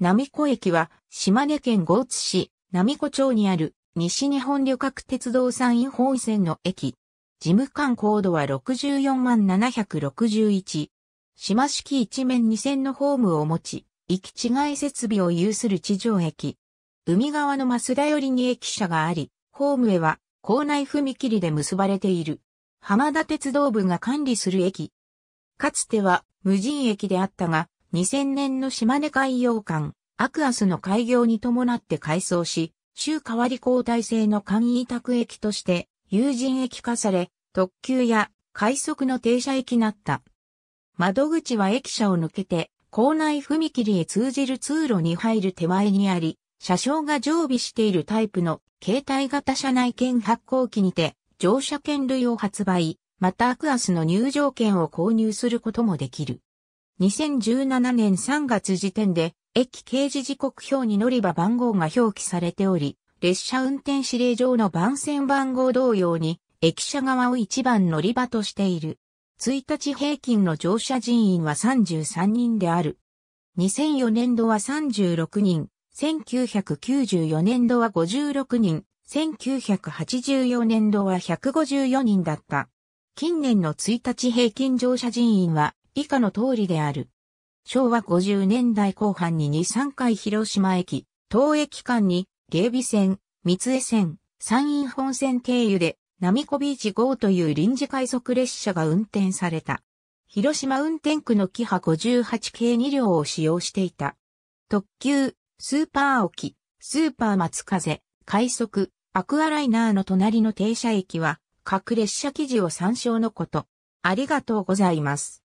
並子駅は、島根県豪津市、並子町にある、西日本旅客鉄道山陰本線の駅。事務官高度は64万761。島式一面二線のホームを持ち、行き違い設備を有する地上駅。海側の増田寄りに駅舎があり、ホームへは、校内踏切で結ばれている。浜田鉄道部が管理する駅。かつては無人駅であったが、2000年の島根海洋館、アクアスの開業に伴って改装し、週代わり交代制の簡易宅駅として、有人駅化され、特急や快速の停車駅なった。窓口は駅舎を抜けて、校内踏切へ通じる通路に入る手前にあり、車掌が常備しているタイプの携帯型車内券発行機にて乗車券類を発売、またアクアスの入場券を購入することもできる。2017年3月時点で、駅掲示時刻表に乗り場番号が表記されており、列車運転指令上の番線番号同様に、駅舎側を一番乗り場としている。1日平均の乗車人員は33人である。2004年度は36人、1994年度は56人、1984年度は154人だった。近年の1日平均乗車人員は以下の通りである。昭和50年代後半に2、3回広島駅、東駅間に、芸備線、三江線、山陰本線経由で、並子ビーチ号という臨時快速列車が運転された。広島運転区のキハ58系2両を使用していた。特急、スーパー沖、スーパー松風、快速、アクアライナーの隣の停車駅は、各列車記事を参照のこと。ありがとうございます。